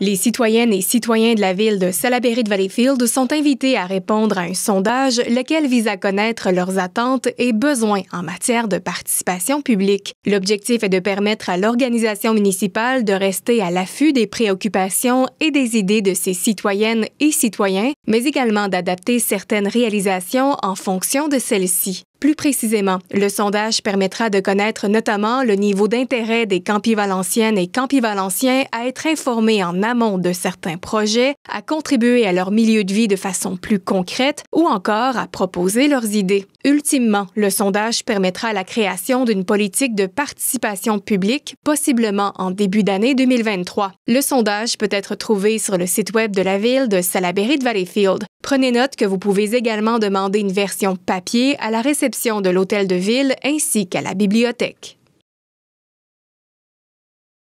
Les citoyennes et citoyens de la ville de Salaberry de Valleyfield sont invités à répondre à un sondage lequel vise à connaître leurs attentes et besoins en matière de participation publique. L'objectif est de permettre à l'organisation municipale de rester à l'affût des préoccupations et des idées de ses citoyennes et citoyens, mais également d'adapter certaines réalisations en fonction de celles-ci. Plus précisément, le sondage permettra de connaître notamment le niveau d'intérêt des campi valenciennes et campi valenciens à être informés en amont de certains projets, à contribuer à leur milieu de vie de façon plus concrète ou encore à proposer leurs idées. Ultimement, le sondage permettra la création d'une politique de participation publique, possiblement en début d'année 2023. Le sondage peut être trouvé sur le site web de la ville de Salaberry de Valleyfield. Prenez note que vous pouvez également demander une version papier à la réception de l'hôtel de ville ainsi qu'à la bibliothèque.